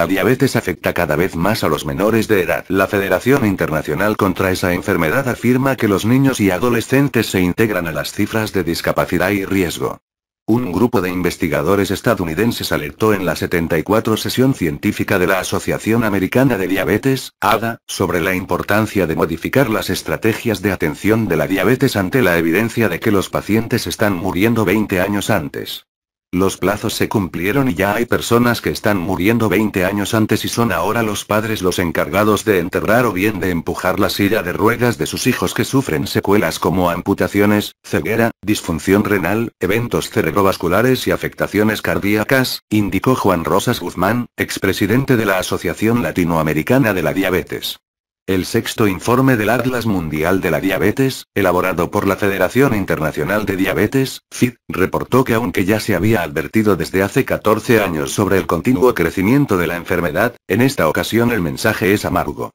La diabetes afecta cada vez más a los menores de edad. La Federación Internacional contra esa enfermedad afirma que los niños y adolescentes se integran a las cifras de discapacidad y riesgo. Un grupo de investigadores estadounidenses alertó en la 74 sesión científica de la Asociación Americana de Diabetes, ADA, sobre la importancia de modificar las estrategias de atención de la diabetes ante la evidencia de que los pacientes están muriendo 20 años antes. Los plazos se cumplieron y ya hay personas que están muriendo 20 años antes y son ahora los padres los encargados de enterrar o bien de empujar la silla de ruedas de sus hijos que sufren secuelas como amputaciones, ceguera, disfunción renal, eventos cerebrovasculares y afectaciones cardíacas, indicó Juan Rosas Guzmán, expresidente de la Asociación Latinoamericana de la Diabetes. El sexto informe del Atlas Mundial de la Diabetes, elaborado por la Federación Internacional de Diabetes, FID, reportó que aunque ya se había advertido desde hace 14 años sobre el continuo crecimiento de la enfermedad, en esta ocasión el mensaje es amargo.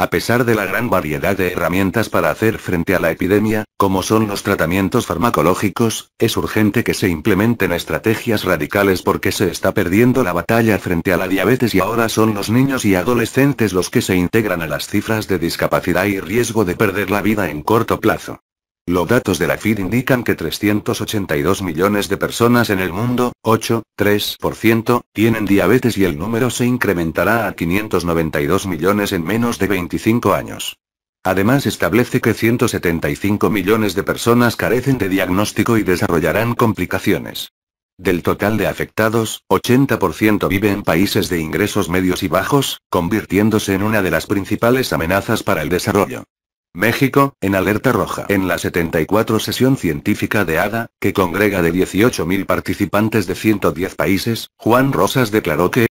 A pesar de la gran variedad de herramientas para hacer frente a la epidemia, como son los tratamientos farmacológicos, es urgente que se implementen estrategias radicales porque se está perdiendo la batalla frente a la diabetes y ahora son los niños y adolescentes los que se integran a las cifras de discapacidad y riesgo de perder la vida en corto plazo. Los datos de la FID indican que 382 millones de personas en el mundo, 8,3%, tienen diabetes y el número se incrementará a 592 millones en menos de 25 años. Además establece que 175 millones de personas carecen de diagnóstico y desarrollarán complicaciones. Del total de afectados, 80% vive en países de ingresos medios y bajos, convirtiéndose en una de las principales amenazas para el desarrollo. México, en alerta roja. En la 74 sesión científica de ADA, que congrega de 18.000 participantes de 110 países, Juan Rosas declaró que